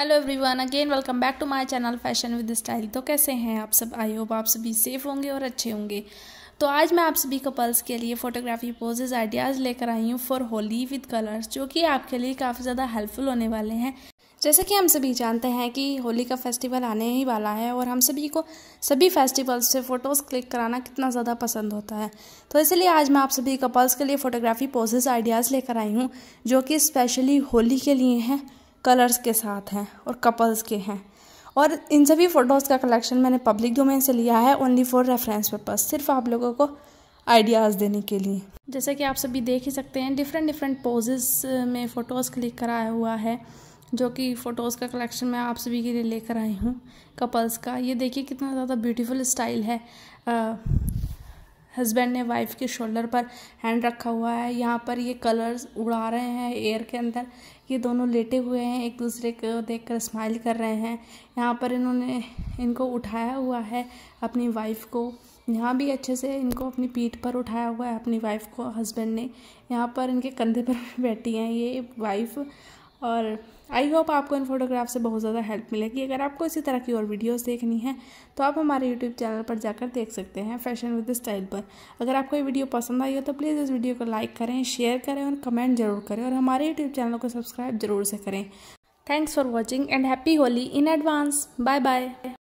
hello everyone again welcome back to my channel fashion with style तो कैसे हैं आप सब आई होप आप सभी सेफ होंगे और अच्छे होंगे तो आज मैं आप सभी कपल्स के लिए फोटोग्राफी पोजेज आइडियाज़ लेकर आई हूँ फॉर होली विद कलर्स जो कि आपके लिए काफ़ी ज़्यादा हेल्पफुल होने वाले हैं जैसे कि हम सभी जानते हैं कि होली का फेस्टिवल आने ही वाला है और हम सभी को सभी फेस्टिवल्स से फ़ोटोज़ क्लिक कराना कितना ज़्यादा पसंद होता है तो इसलिए आज मैं आप सभी कपल्स के लिए फ़ोटोग्राफी पोजेज आइडियाज़ लेकर आई हूँ जो कि स्पेशली होली के लिए हैं कलर्स के साथ हैं और कपल्स के हैं और इन सभी फ़ोटोज़ का कलेक्शन मैंने पब्लिक डोमेन से लिया है ओनली फॉर रेफरेंस पर्पज़ सिर्फ आप लोगों को आइडियाज़ देने के लिए जैसे कि आप सभी देख ही सकते हैं डिफरेंट डिफरेंट पोजेस में फ़ोटोज़ क्लिक कराया हुआ है जो कि फ़ोटोज़ का कलेक्शन मैं आप सभी के लिए लेकर आई हूँ कपल्स का ये देखिए कितना ज़्यादा ब्यूटीफुल स्टाइल है आ, हस्बैंड ने वाइफ के शोल्डर पर हैंड रखा हुआ है यहाँ पर ये कलर्स उड़ा रहे हैं एयर के अंदर ये दोनों लेटे हुए हैं एक दूसरे को देखकर स्माइल कर रहे हैं यहाँ पर इन्होंने इनको उठाया हुआ है अपनी वाइफ को यहाँ भी अच्छे से इनको अपनी पीठ पर उठाया हुआ है अपनी वाइफ को हस्बैंड ने यहाँ पर इनके कंधे पर बैठी हैं ये वाइफ और आई होप आपको इन फोटोग्राफ से बहुत ज़्यादा हेल्प मिलेगी अगर आपको इसी तरह की और वीडियोस देखनी है तो आप हमारे यूट्यूब चैनल पर जाकर देख सकते हैं फैशन विद स्टाइल पर अगर आपको ये वीडियो पसंद आई हो तो प्लीज़ इस वीडियो को लाइक करें शेयर करें और कमेंट जरूर करें और हमारे यूट्यूब चैनल को सब्सक्राइब जरूर से करें thanks for watching and happy Holi in advance bye bye